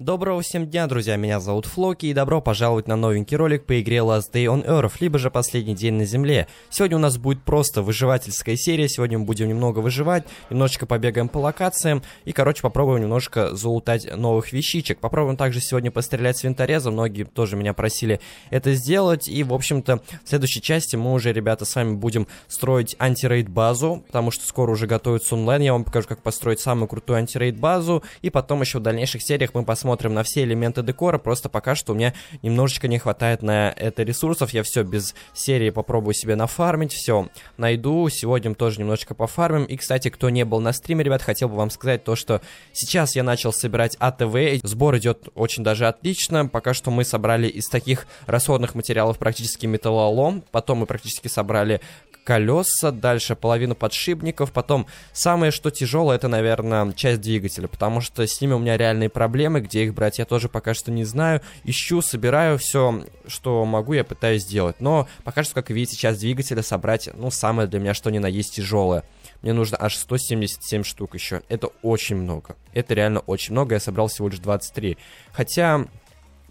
Доброго всем дня, друзья, меня зовут Флоки, и добро пожаловать на новенький ролик по игре Last Day on Earth, либо же Последний день на Земле. Сегодня у нас будет просто выживательская серия, сегодня мы будем немного выживать, немножечко побегаем по локациям, и, короче, попробуем немножко залутать новых вещичек. Попробуем также сегодня пострелять с винтореза, многие тоже меня просили это сделать, и, в общем-то, в следующей части мы уже, ребята, с вами будем строить антирейд базу, потому что скоро уже готовится онлайн, я вам покажу, как построить самую крутую антирейд базу, и потом еще в дальнейших сериях мы посмотрим, смотрим на все элементы декора, просто пока что у меня немножечко не хватает на это ресурсов, я все без серии попробую себе нафармить, все найду, сегодня мы тоже немножечко пофармим, и, кстати, кто не был на стриме, ребят, хотел бы вам сказать то, что сейчас я начал собирать АТВ, сбор идет очень даже отлично, пока что мы собрали из таких расходных материалов практически металлолом, потом мы практически собрали колеса, дальше половину подшипников, потом самое, что тяжелое, это, наверное, часть двигателя, потому что с ними у меня реальные проблемы, где их брать я тоже пока что не знаю, ищу, собираю все, что могу, я пытаюсь сделать, но пока что, как видите, часть двигателя собрать, ну, самое для меня, что ни на есть тяжелое. Мне нужно аж 177 штук еще. Это очень много. Это реально очень много. Я собрал всего лишь 23. Хотя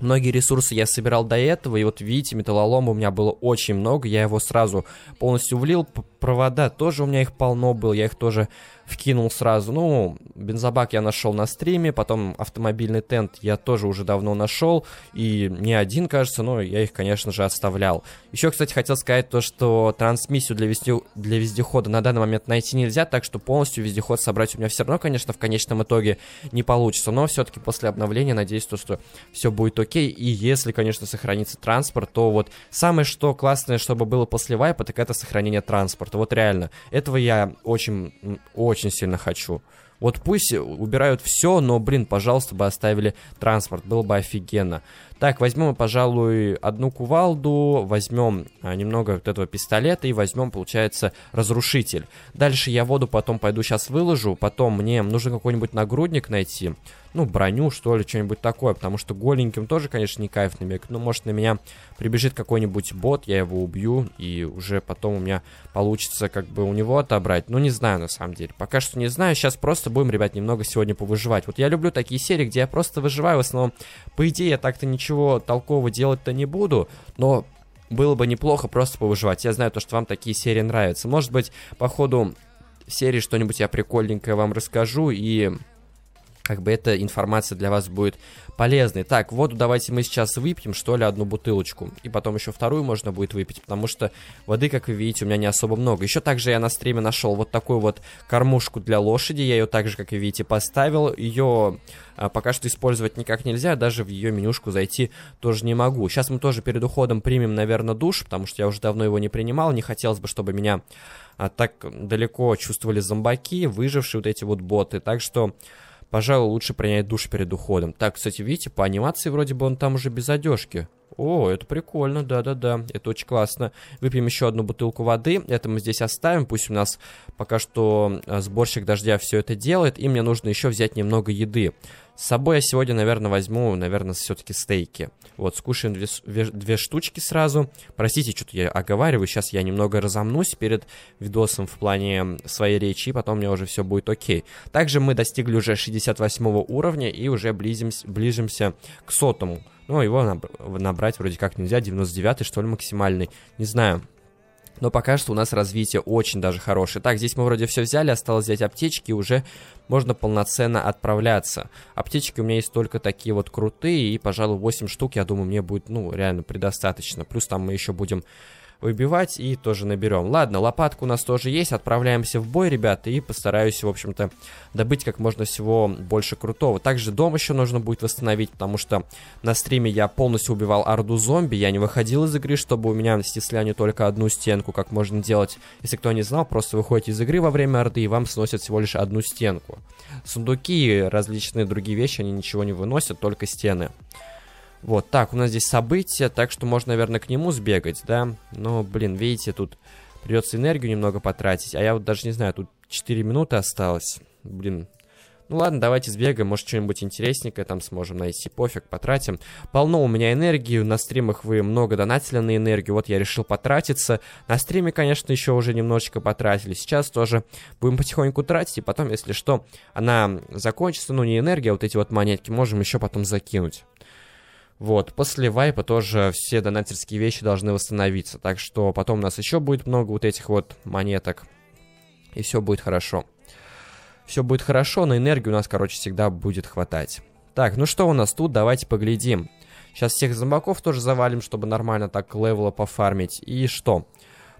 Многие ресурсы я собирал до этого, и вот видите, металлолома у меня было очень много, я его сразу полностью влил, провода тоже у меня их полно было, я их тоже вкинул сразу. Ну, бензобак я нашел на стриме, потом автомобильный тент я тоже уже давно нашел, и не один, кажется, но я их, конечно же, оставлял. Еще, кстати, хотел сказать то, что трансмиссию для, везде... для вездехода на данный момент найти нельзя, так что полностью вездеход собрать у меня все равно, конечно, в конечном итоге не получится, но все-таки после обновления надеюсь, то, что все будет окей, и если, конечно, сохранится транспорт, то вот самое, что классное, чтобы было после вайпа, так это сохранение транспорта, вот реально. Этого я очень, очень очень сильно хочу. Вот пусть убирают все, но, блин, пожалуйста, бы оставили транспорт, было бы офигенно. Так, возьмем пожалуй, одну кувалду, возьмем а, немного вот этого пистолета и возьмем, получается, разрушитель. Дальше я воду потом пойду сейчас выложу, потом мне нужно какой-нибудь нагрудник найти, ну, броню, что ли, что-нибудь такое, потому что голеньким тоже, конечно, не кайф набег, но, может, на меня прибежит какой-нибудь бот, я его убью, и уже потом у меня получится как бы у него отобрать, ну, не знаю, на самом деле, пока что не знаю, сейчас просто будем, ребят, немного сегодня повыживать. Вот я люблю такие серии, где я просто выживаю, в основном, по идее, я так-то ничего ничего толкового делать-то не буду, но было бы неплохо просто повыживать. Я знаю то, что вам такие серии нравятся. Может быть, по ходу серии что-нибудь я прикольненькое вам расскажу и как бы эта информация для вас будет полезной. Так, воду давайте мы сейчас выпьем, что ли, одну бутылочку. И потом еще вторую можно будет выпить, потому что воды, как вы видите, у меня не особо много. Еще также я на стриме нашел вот такую вот кормушку для лошади. Я ее также, как вы видите, поставил. Ее а, пока что использовать никак нельзя, даже в ее менюшку зайти тоже не могу. Сейчас мы тоже перед уходом примем, наверное, душ, потому что я уже давно его не принимал. Не хотелось бы, чтобы меня а, так далеко чувствовали зомбаки, выжившие вот эти вот боты. Так что Пожалуй, лучше принять душ перед уходом. Так, кстати, видите, по анимации вроде бы он там уже без одежки. О, это прикольно, да-да-да, это очень классно. Выпьем еще одну бутылку воды, это мы здесь оставим, пусть у нас пока что э, сборщик дождя все это делает, и мне нужно еще взять немного еды. С собой я сегодня, наверное, возьму, наверное, все-таки стейки. Вот, скушаем две, две, две штучки сразу. Простите, что-то я оговариваю, сейчас я немного разомнусь перед видосом в плане своей речи, и потом мне уже все будет окей. Также мы достигли уже 68 уровня и уже близимся, ближимся к сотому ну, его набрать вроде как нельзя, 99-й, что ли, максимальный, не знаю. Но пока что у нас развитие очень даже хорошее. Так, здесь мы вроде все взяли, осталось взять аптечки, и уже можно полноценно отправляться. Аптечки у меня есть только такие вот крутые, и, пожалуй, 8 штук, я думаю, мне будет, ну, реально предостаточно. Плюс там мы еще будем выбивать и тоже наберем. Ладно, лопатка у нас тоже есть, отправляемся в бой, ребята, и постараюсь, в общем-то, добыть как можно всего больше крутого. Также дом еще нужно будет восстановить, потому что на стриме я полностью убивал орду зомби, я не выходил из игры, чтобы у меня снесли они только одну стенку, как можно делать. Если кто не знал, просто выходите из игры во время орды, и вам сносят всего лишь одну стенку. Сундуки и различные другие вещи, они ничего не выносят, только стены. Вот, так, у нас здесь события, так что можно, наверное, к нему сбегать, да? Но, блин, видите, тут придется энергию немного потратить. А я вот даже не знаю, тут 4 минуты осталось. Блин, ну ладно, давайте сбегаем, может что-нибудь интересненькое там сможем найти, пофиг, потратим. Полно у меня энергии, на стримах вы много донатили на энергию, вот я решил потратиться. На стриме, конечно, еще уже немножечко потратили, сейчас тоже будем потихоньку тратить, и потом, если что, она закончится, ну не энергия, а вот эти вот монетки, можем еще потом закинуть. Вот, после вайпа тоже все донатерские вещи должны восстановиться, так что потом у нас еще будет много вот этих вот монеток, и все будет хорошо. Все будет хорошо, но энергии у нас, короче, всегда будет хватать. Так, ну что у нас тут, давайте поглядим. Сейчас всех зомбаков тоже завалим, чтобы нормально так левела пофармить. И что?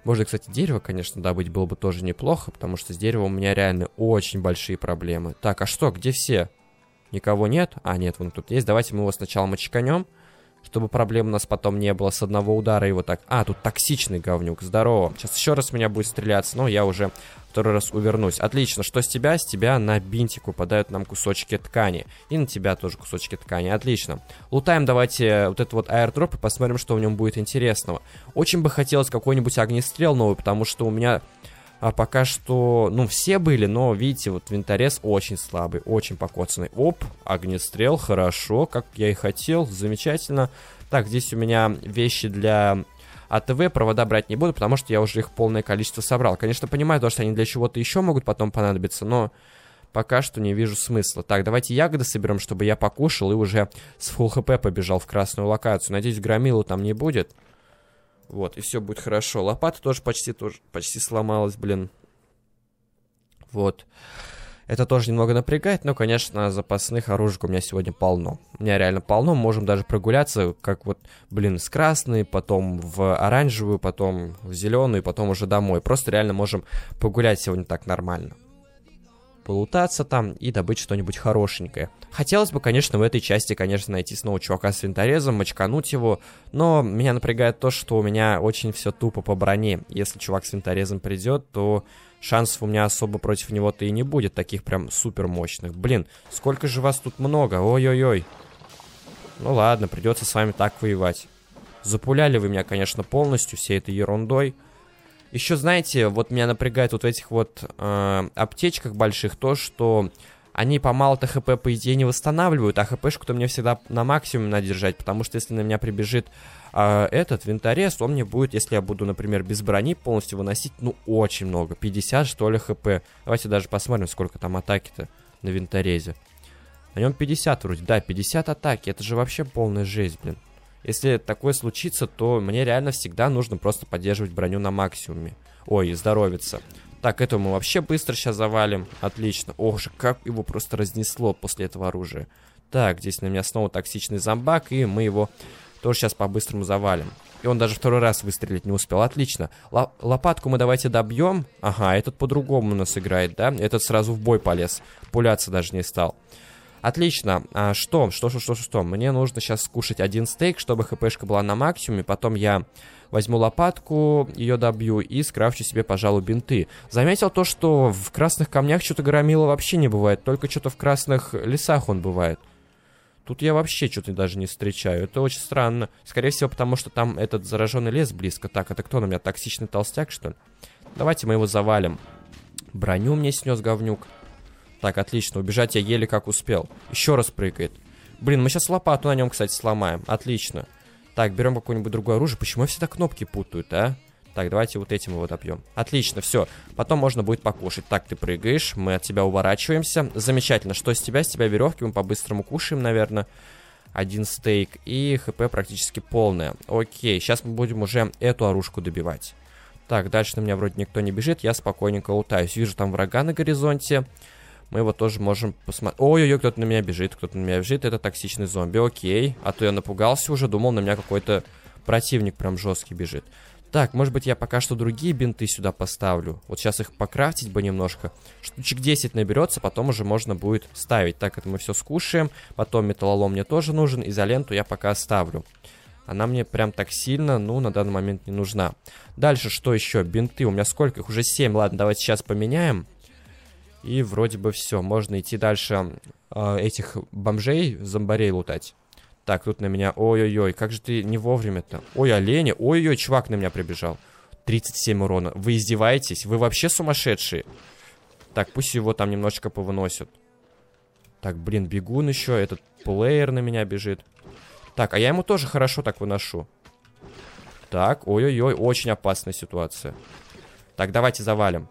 Можно, кстати, дерево, конечно, добыть было бы тоже неплохо, потому что с деревом у меня реально очень большие проблемы. Так, а что, где все? никого нет. А, нет, вон тут есть. Давайте мы его сначала мочеканем, чтобы проблем у нас потом не было с одного удара его так... А, тут токсичный говнюк, здорово. Сейчас еще раз меня будет стреляться, но я уже второй раз увернусь. Отлично, что с тебя? С тебя на бинтик упадают нам кусочки ткани. И на тебя тоже кусочки ткани, отлично. Лутаем давайте вот этот вот аирдроп и посмотрим, что в нем будет интересного. Очень бы хотелось какой-нибудь огнестрел новый, потому что у меня а пока что, ну, все были, но, видите, вот винторез очень слабый, очень покоцанный. Оп, огнестрел, хорошо, как я и хотел, замечательно. Так, здесь у меня вещи для АТВ, провода брать не буду, потому что я уже их полное количество собрал. Конечно, понимаю то, что они для чего-то еще могут потом понадобиться, но пока что не вижу смысла. Так, давайте ягоды соберем, чтобы я покушал и уже с фул хп побежал в красную локацию. Надеюсь, громилу там не будет. Вот, и все будет хорошо. Лопата тоже почти, тоже почти сломалась, блин. Вот. Это тоже немного напрягает, но, конечно, запасных оружий у меня сегодня полно. У меня реально полно, можем даже прогуляться, как вот, блин, с красной, потом в оранжевую, потом в зеленую, потом уже домой. Просто реально можем погулять сегодня так нормально полутаться там и добыть что-нибудь хорошенькое. Хотелось бы, конечно, в этой части, конечно, найти снова чувака с винторезом, мочкануть его, но меня напрягает то, что у меня очень все тупо по броне. Если чувак с винторезом придет, то шансов у меня особо против него-то и не будет, таких прям супер мощных. Блин, сколько же вас тут много, ой-ой-ой. Ну ладно, придется с вами так воевать. Запуляли вы меня, конечно, полностью всей этой ерундой. Еще, знаете, вот меня напрягает вот в этих вот э, аптечках больших то, что они по мало-то хп, по идее, не восстанавливают, а хпшку-то мне всегда на максимум надо держать, потому что если на меня прибежит э, этот винторез, он мне будет, если я буду, например, без брони полностью выносить, ну, очень много, 50, что ли, хп. Давайте даже посмотрим, сколько там атаки-то на винторезе. На нем 50 вроде, да, 50 атаки, это же вообще полная жесть, блин. Если такое случится, то мне реально всегда нужно просто поддерживать броню на максимуме. Ой, здоровиться. Так, этого мы вообще быстро сейчас завалим. Отлично. Ох же, как его просто разнесло после этого оружия. Так, здесь на меня снова токсичный зомбак, и мы его тоже сейчас по-быстрому завалим. И он даже второй раз выстрелить не успел. Отлично. Л лопатку мы давайте добьем. Ага, этот по-другому у нас играет, да? Этот сразу в бой полез. Пуляться даже не стал. Отлично. А, что? Что, что, что, что? Мне нужно сейчас скушать один стейк, чтобы хпшка была на максимуме. Потом я возьму лопатку, ее добью и скрафчу себе, пожалуй, бинты. Заметил то, что в красных камнях что-то громило вообще не бывает. Только что-то в красных лесах он бывает. Тут я вообще что-то даже не встречаю. Это очень странно. Скорее всего, потому что там этот зараженный лес близко. Так, это кто на меня? Токсичный толстяк, что ли? Давайте мы его завалим. Броню мне снес говнюк. Так, отлично, убежать я еле как успел. Еще раз прыгает. Блин, мы сейчас лопату на нем, кстати, сломаем. Отлично. Так, берем какое-нибудь другое оружие. Почему всегда кнопки путают, а? Так, давайте вот этим его допьем. Отлично, все. Потом можно будет покушать. Так, ты прыгаешь, мы от тебя уворачиваемся. Замечательно. Что с тебя? С тебя веревки, мы по-быстрому кушаем, наверное. Один стейк и хп практически полное. Окей, сейчас мы будем уже эту оружку добивать. Так, дальше на меня вроде никто не бежит, я спокойненько лутаюсь. Вижу там врага на горизонте. Мы его тоже можем посмотреть. Ой-ой-ой, кто-то на меня бежит, кто-то на меня бежит. Это токсичный зомби, окей. А то я напугался уже, думал, на меня какой-то противник прям жесткий бежит. Так, может быть, я пока что другие бинты сюда поставлю. Вот сейчас их покрафтить бы немножко. Штучек 10 наберется, потом уже можно будет ставить. Так, это мы все скушаем. Потом металлолом мне тоже нужен. Изоленту я пока оставлю. Она мне прям так сильно, ну, на данный момент не нужна. Дальше что еще? Бинты. У меня сколько их? Уже 7. Ладно, давайте сейчас поменяем. И вроде бы все, можно идти дальше э, этих бомжей, зомбарей лутать. Так, тут на меня, ой-ой-ой, как же ты не вовремя-то. Ой, олени, ой-ой, чувак на меня прибежал. 37 урона, вы издеваетесь? Вы вообще сумасшедшие? Так, пусть его там немножечко повыносят. Так, блин, бегун еще, этот плеер на меня бежит. Так, а я ему тоже хорошо так выношу. Так, ой-ой-ой, очень опасная ситуация. Так, давайте завалим.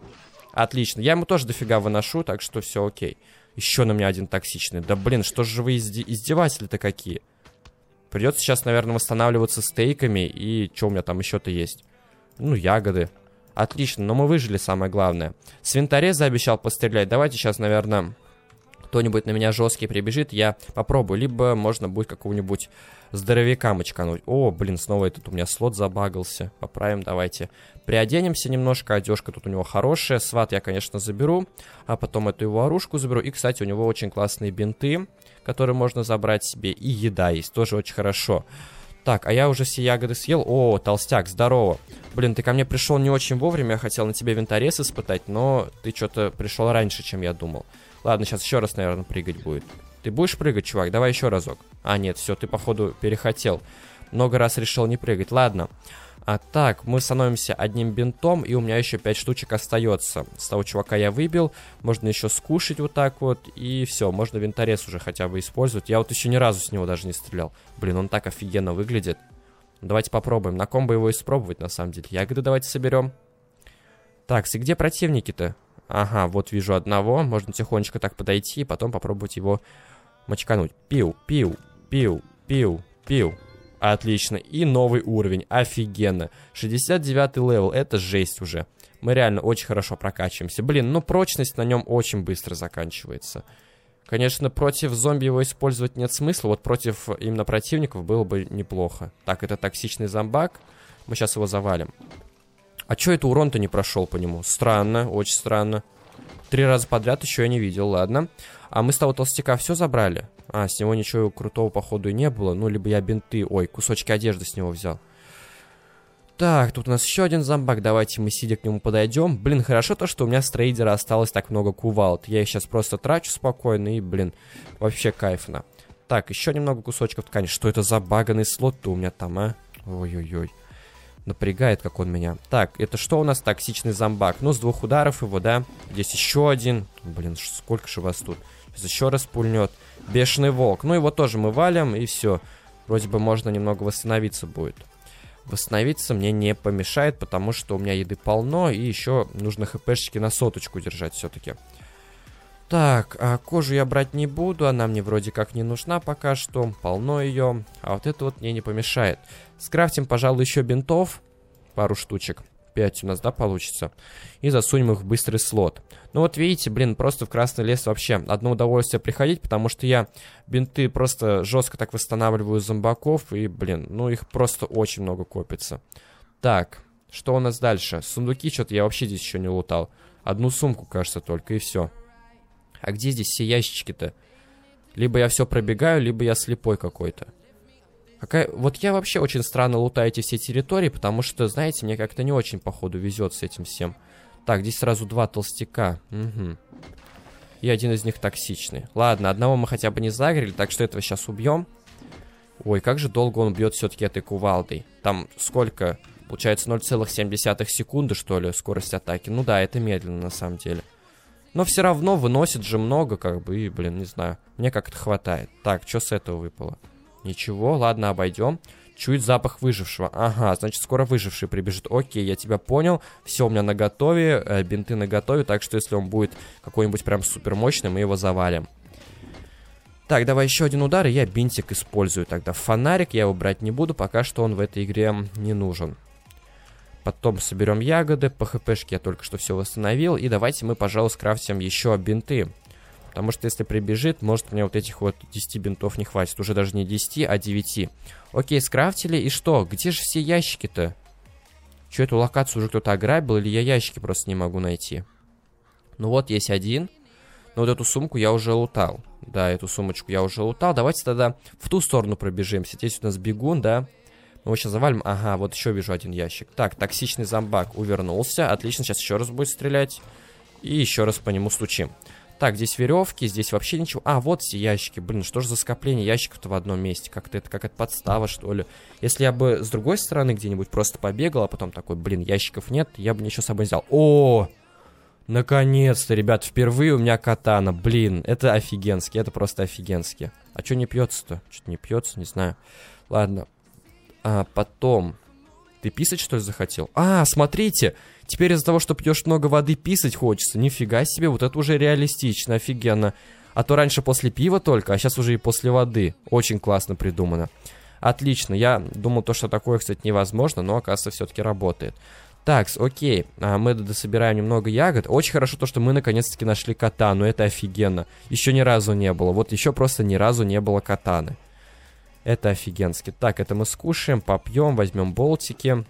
Отлично. Я ему тоже дофига выношу, так что все окей. Еще на меня один токсичный. Да блин, что же вы изди- издеватели-то какие? Придется сейчас, наверное, восстанавливаться стейками и что у меня там еще-то есть? Ну, ягоды. Отлично, но мы выжили, самое главное. Свинтаре заобещал пострелять. Давайте сейчас, наверное кто-нибудь на меня жесткий прибежит, я попробую. Либо можно будет какого-нибудь здоровяка мочкануть. О, блин, снова этот у меня слот забагался. Поправим, давайте. Приоденемся немножко, одежка тут у него хорошая. Сват я, конечно, заберу, а потом эту его оружку заберу. И, кстати, у него очень классные бинты, которые можно забрать себе. И еда есть, тоже очень хорошо. Так, а я уже все ягоды съел. О, толстяк, здорово. Блин, ты ко мне пришел не очень вовремя. Я хотел на тебе винторез испытать, но ты что-то пришел раньше, чем я думал. Ладно, сейчас еще раз, наверное, прыгать будет. Ты будешь прыгать, чувак? Давай еще разок. А, нет, все, ты, походу, перехотел. Много раз решил не прыгать. Ладно. А так, мы становимся одним бинтом, и у меня еще 5 штучек остается. С того чувака я выбил, можно еще скушать вот так вот, и все, можно винторез уже хотя бы использовать. Я вот еще ни разу с него даже не стрелял. Блин, он так офигенно выглядит. Давайте попробуем, на комбо его испробовать на самом деле. Ягоды давайте соберем. Так, и где противники-то? Ага, вот вижу одного. Можно тихонечко так подойти и потом попробовать его мочкануть. Пил, пил, пил, пил, пил. Отлично. И новый уровень. Офигенно. 69 левел. Это жесть уже. Мы реально очень хорошо прокачиваемся. Блин, ну прочность на нем очень быстро заканчивается. Конечно, против зомби его использовать нет смысла. Вот против именно противников было бы неплохо. Так, это токсичный зомбак. Мы сейчас его завалим. А чё это урон-то не прошел по нему? Странно, очень странно. Три раза подряд еще я не видел, ладно. А мы с того толстяка все забрали? А, с него ничего крутого, походу, не было. Ну, либо я бинты... Ой, кусочки одежды с него взял. Так, тут у нас еще один зомбак. Давайте мы сидя к нему подойдем. Блин, хорошо то, что у меня с трейдера осталось так много кувалд. Я их сейчас просто трачу спокойно и, блин, вообще кайфно. Так, еще немного кусочков ткани. Что это за баганный слот-то у меня там, а? Ой-ой-ой. Напрягает, как он меня. Так, это что у нас? Токсичный зомбак. Ну, с двух ударов его, да? Здесь еще один. Блин, сколько же вас тут? Сейчас еще раз пульнет. Бешеный волк. Ну, его тоже мы валим, и все. Вроде бы можно немного восстановиться будет. Восстановиться мне не помешает, потому что у меня еды полно, и еще нужно хпшечки на соточку держать все-таки. Так, а кожу я брать не буду, она мне вроде как не нужна пока что, полно ее, а вот это вот мне не помешает. Скрафтим, пожалуй, еще бинтов, пару штучек. 5 у нас, да, получится. И засунем их в быстрый слот. Ну вот видите, блин, просто в красный лес вообще одно удовольствие приходить, потому что я бинты просто жестко так восстанавливаю зомбаков, и, блин, ну их просто очень много копится. Так, что у нас дальше? Сундуки что-то я вообще здесь еще не лутал. Одну сумку, кажется, только, и все. А где здесь все ящички-то? Либо я все пробегаю, либо я слепой какой-то. Какая... Вот я вообще очень странно лутаю эти все территории, потому что, знаете, мне как-то не очень, походу, везет с этим всем. Так, здесь сразу два толстяка. Угу. И один из них токсичный. Ладно, одного мы хотя бы не загрели, так что этого сейчас убьем. Ой, как же долго он бьет все-таки этой кувалдой. Там сколько? Получается 0,7 секунды, что ли, скорость атаки. Ну да, это медленно на самом деле. Но все равно выносит же много, как бы, и, блин, не знаю. Мне как-то хватает. Так, что с этого выпало? Ничего, ладно, обойдем. Чует запах выжившего. Ага, значит, скоро выживший прибежит. Окей, я тебя понял. Все у меня на готове, э, бинты на готове, так что если он будет какой-нибудь прям супер мощный, мы его завалим. Так, давай еще один удар, и я бинтик использую тогда. Фонарик я его брать не буду, пока что он в этой игре не нужен. Потом соберем ягоды, по хпшке я только что все восстановил. И давайте мы, пожалуй, скрафтим еще бинты. Потому что если прибежит, может мне вот этих вот 10 бинтов не хватит. Уже даже не 10, а 9. Окей, скрафтили. И что? Где же все ящики-то? Че, эту локацию уже кто-то ограбил? Или я ящики просто не могу найти? Ну вот, есть один. Но ну, вот эту сумку я уже лутал. Да, эту сумочку я уже лутал. Давайте тогда в ту сторону пробежимся. Здесь у нас бегун, да? Мы его сейчас завалим. Ага, вот еще вижу один ящик. Так, токсичный зомбак увернулся. Отлично, сейчас еще раз будет стрелять. И еще раз по нему стучим. Так, здесь веревки, здесь вообще ничего. А, вот все ящики. Блин, что же за скопление ящиков-то в одном месте? Как-то это как это подстава, что ли? Если я бы с другой стороны где-нибудь просто побегал, а потом такой, блин, ящиков нет, я бы ничего с собой взял. О, наконец-то, ребят, впервые у меня катана. Блин, это офигенски, это просто офигенски. А что не пьется-то? Что-то не пьется, не знаю. Ладно, а потом... Ты писать, что ли, захотел? А, смотрите! Теперь из-за того, что пьешь много воды, писать хочется. Нифига себе, вот это уже реалистично, офигенно. А то раньше после пива только, а сейчас уже и после воды. Очень классно придумано. Отлично, я думал то, что такое, кстати, невозможно, но оказывается все-таки работает. Такс, окей, а, мы дособираем немного ягод. Очень хорошо то, что мы наконец-таки нашли кота, но это офигенно. Еще ни разу не было, вот еще просто ни разу не было катаны. Это офигенски. Так, это мы скушаем, попьем, возьмем болтики.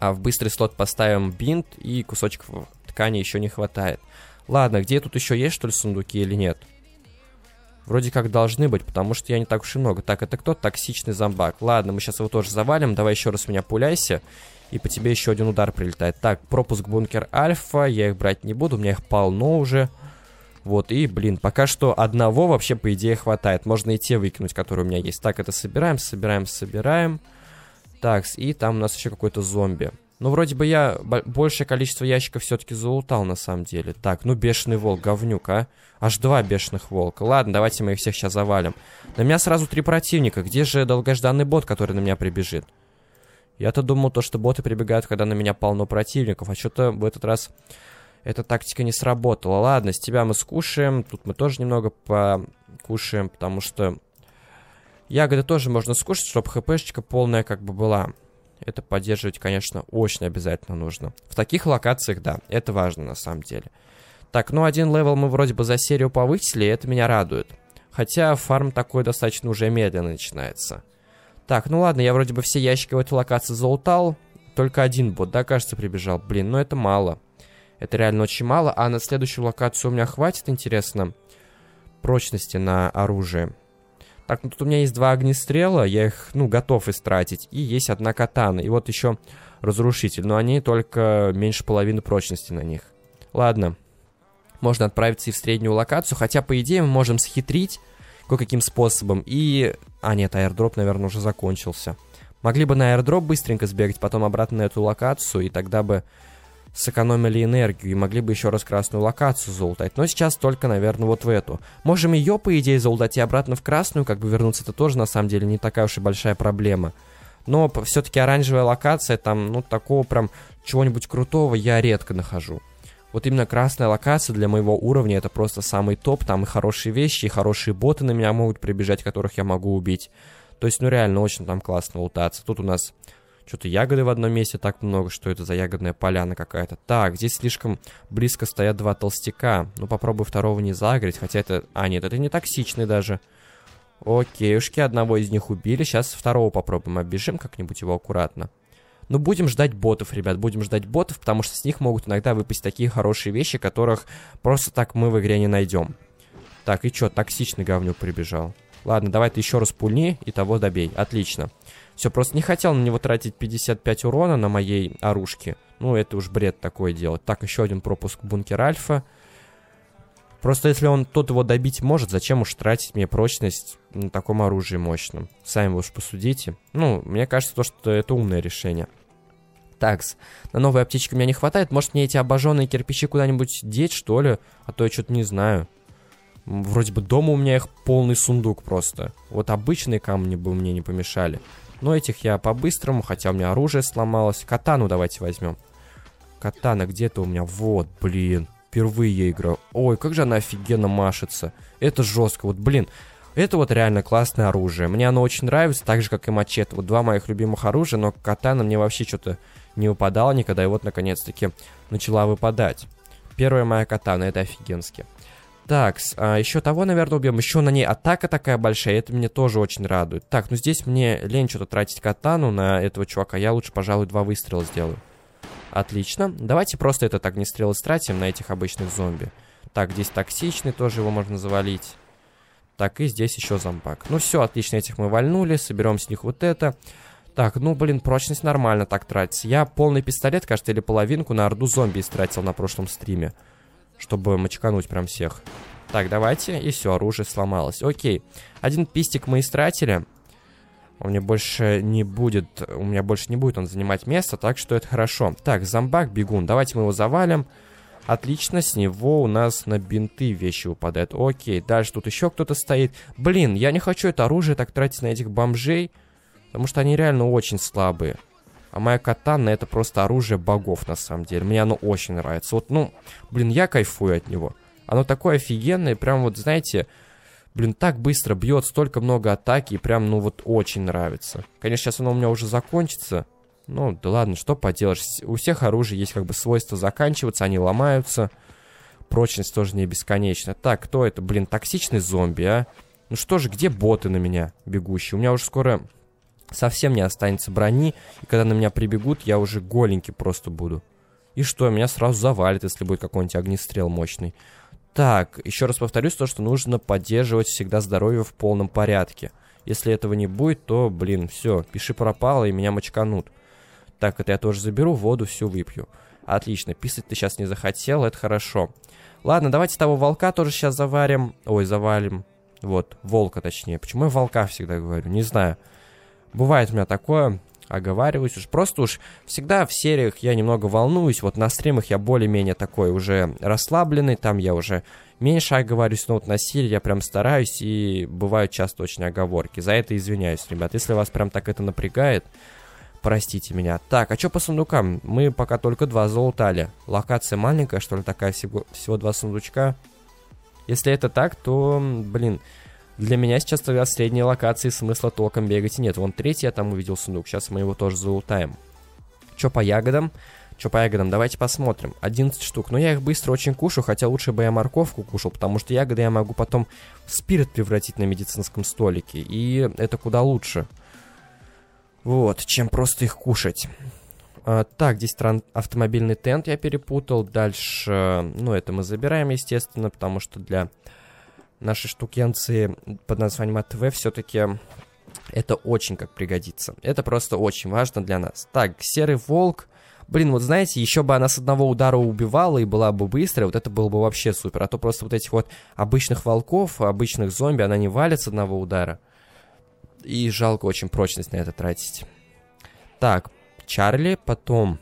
А в быстрый слот поставим бинт, и кусочков ткани еще не хватает. Ладно, где тут еще есть, что ли, сундуки или нет? Вроде как должны быть, потому что я не так уж и много. Так, это кто? Токсичный зомбак. Ладно, мы сейчас его тоже завалим. Давай еще раз меня пуляйся. И по тебе еще один удар прилетает. Так, пропуск бункер Альфа. Я их брать не буду, у меня их полно уже. Уже. Вот, и, блин, пока что одного вообще, по идее, хватает. Можно и те выкинуть, которые у меня есть. Так, это собираем, собираем, собираем. Так, и там у нас еще какой-то зомби. Ну, вроде бы я большее количество ящиков все-таки залутал, на самом деле. Так, ну, бешеный волк, говнюк, а? Аж два бешеных волка. Ладно, давайте мы их всех сейчас завалим. На меня сразу три противника. Где же долгожданный бот, который на меня прибежит? Я-то думал, то, что боты прибегают, когда на меня полно противников. А что-то в этот раз эта тактика не сработала. Ладно, с тебя мы скушаем, тут мы тоже немного покушаем, потому что ягоды тоже можно скушать, чтобы хпшечка полная как бы была. Это поддерживать, конечно, очень обязательно нужно. В таких локациях, да, это важно на самом деле. Так, ну один левел мы вроде бы за серию повысили, и это меня радует. Хотя фарм такой достаточно уже медленно начинается. Так, ну ладно, я вроде бы все ящики в этой локации залутал. Только один бот, да, кажется, прибежал. Блин, ну это мало. Это реально очень мало. А на следующую локацию у меня хватит, интересно, прочности на оружие. Так, ну тут у меня есть два огнестрела, я их, ну, готов истратить. И есть одна катана. И вот еще разрушитель. Но они только меньше половины прочности на них. Ладно. Можно отправиться и в среднюю локацию. Хотя, по идее, мы можем схитрить кое-каким способом. И... А, нет, аирдроп, наверное, уже закончился. Могли бы на аирдроп быстренько сбегать, потом обратно на эту локацию, и тогда бы сэкономили энергию и могли бы еще раз красную локацию заултать, но сейчас только, наверное, вот в эту. Можем ее, по идее, заултать и обратно в красную, как бы вернуться, это тоже, на самом деле, не такая уж и большая проблема. Но все-таки оранжевая локация, там, ну, такого прям чего-нибудь крутого я редко нахожу. Вот именно красная локация для моего уровня это просто самый топ, там и хорошие вещи, и хорошие боты на меня могут прибежать, которых я могу убить. То есть, ну реально, очень там классно лутаться. Тут у нас что-то ягоды в одном месте так много, что это за ягодная поляна какая-то. Так, здесь слишком близко стоят два толстяка. Ну, попробую второго не загреть, хотя это... А, нет, это не токсичный даже. Окей, ушки одного из них убили. Сейчас второго попробуем. Оббежим как-нибудь его аккуратно. Ну, будем ждать ботов, ребят, будем ждать ботов, потому что с них могут иногда выпасть такие хорошие вещи, которых просто так мы в игре не найдем. Так, и чё, токсичный говнюк прибежал. Ладно, давай ты еще раз пульни и того добей. Отлично. Все, просто не хотел на него тратить 55 урона на моей оружке. Ну, это уж бред такое делать. Так, еще один пропуск бункер Альфа. Просто если он тот его добить может, зачем уж тратить мне прочность на таком оружии мощном? Сами вы уж посудите. Ну, мне кажется, то, что это умное решение. Такс, на новые у меня не хватает. Может, мне эти обожженные кирпичи куда-нибудь деть, что ли? А то я что-то не знаю. Вроде бы дома у меня их полный сундук просто. Вот обычные камни бы мне не помешали. Но этих я по-быстрому, хотя у меня оружие сломалось. Катану давайте возьмем. Катана где-то у меня. Вот, блин. Впервые я играю. Ой, как же она офигенно машется. Это жестко. Вот, блин. Это вот реально классное оружие. Мне оно очень нравится, так же, как и мачете. Вот два моих любимых оружия, но катана мне вообще что-то не выпадала никогда. И вот, наконец-таки, начала выпадать. Первая моя катана, это офигенски. Так, а еще того, наверное, убьем. Еще на ней атака такая большая, это меня тоже очень радует. Так, ну здесь мне лень что-то тратить катану на этого чувака. Я лучше, пожалуй, два выстрела сделаю. Отлично. Давайте просто этот огнестрел стратим на этих обычных зомби. Так, здесь токсичный, тоже его можно завалить. Так, и здесь еще зомбак. Ну все, отлично, этих мы вальнули, соберем с них вот это. Так, ну, блин, прочность нормально так тратится. Я полный пистолет, кажется, или половинку на орду зомби истратил на прошлом стриме чтобы мочкануть прям всех. Так, давайте. И все, оружие сломалось. Окей. Один пистик мы истратили. У меня больше не будет... У меня больше не будет он занимать место, так что это хорошо. Так, зомбак, бегун. Давайте мы его завалим. Отлично, с него у нас на бинты вещи выпадают. Окей, дальше тут еще кто-то стоит. Блин, я не хочу это оружие так тратить на этих бомжей, потому что они реально очень слабые. А моя катана это просто оружие богов, на самом деле. Мне оно очень нравится. Вот, ну, блин, я кайфую от него. Оно такое офигенное, прям вот, знаете, блин, так быстро бьет, столько много атаки, и прям, ну, вот очень нравится. Конечно, сейчас оно у меня уже закончится. Ну, да ладно, что поделаешь. У всех оружия есть как бы свойство заканчиваться, они ломаются. Прочность тоже не бесконечна. Так, кто это? Блин, токсичный зомби, а? Ну что же, где боты на меня бегущие? У меня уже скоро совсем не останется брони, и когда на меня прибегут, я уже голенький просто буду. И что, меня сразу завалит, если будет какой-нибудь огнестрел мощный. Так, еще раз повторюсь, то, что нужно поддерживать всегда здоровье в полном порядке. Если этого не будет, то, блин, все, пиши пропало, и меня мочканут. Так, это я тоже заберу, воду всю выпью. Отлично, писать ты сейчас не захотел, это хорошо. Ладно, давайте того волка тоже сейчас заварим. Ой, завалим. Вот, волка точнее. Почему я волка всегда говорю? Не знаю. Бывает у меня такое, оговариваюсь уж. Просто уж всегда в сериях я немного волнуюсь, вот на стримах я более-менее такой уже расслабленный, там я уже меньше оговариваюсь, но вот на серии я прям стараюсь и бывают часто очень оговорки. За это извиняюсь, ребят, если вас прям так это напрягает, простите меня. Так, а что по сундукам? Мы пока только два золотали. Локация маленькая, что ли, такая, всего, всего два сундучка? Если это так, то, блин, для меня сейчас тогда в средней локации смысла толком бегать нет. Вон третий я там увидел сундук, сейчас мы его тоже залутаем. Чё по ягодам? Чё по ягодам? Давайте посмотрим. 11 штук. Но ну, я их быстро очень кушаю, хотя лучше бы я морковку кушал, потому что ягоды я могу потом в спирт превратить на медицинском столике. И это куда лучше. Вот, чем просто их кушать. А, так, здесь тран- автомобильный тент я перепутал. Дальше, ну, это мы забираем, естественно, потому что для наши штукенцы под названием АТВ все-таки это очень как пригодится. Это просто очень важно для нас. Так, серый волк. Блин, вот знаете, еще бы она с одного удара убивала и была бы быстрая, вот это было бы вообще супер. А то просто вот этих вот обычных волков, обычных зомби, она не валит с одного удара. И жалко очень прочность на это тратить. Так, Чарли, потом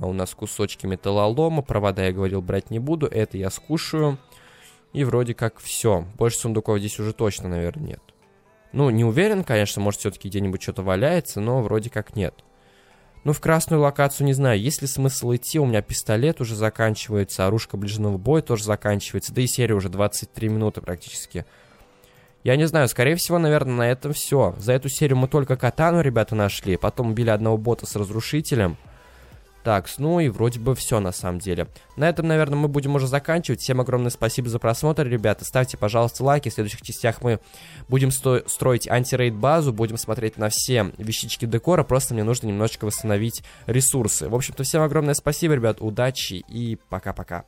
а у нас кусочки металлолома, провода я говорил брать не буду, это я скушаю. И вроде как все. Больше сундуков здесь уже точно, наверное, нет. Ну, не уверен, конечно, может, все-таки где-нибудь что-то валяется, но вроде как нет. Ну, в красную локацию не знаю, есть ли смысл идти, у меня пистолет уже заканчивается, оружка ближнего боя тоже заканчивается, да и серия уже 23 минуты практически. Я не знаю, скорее всего, наверное, на этом все. За эту серию мы только катану, ребята, нашли, потом убили одного бота с разрушителем – так, ну и вроде бы все на самом деле. На этом, наверное, мы будем уже заканчивать. Всем огромное спасибо за просмотр, ребята. Ставьте, пожалуйста, лайки. В следующих частях мы будем сто- строить антирейд базу, будем смотреть на все вещички декора. Просто мне нужно немножечко восстановить ресурсы. В общем-то, всем огромное спасибо, ребят. Удачи и пока-пока.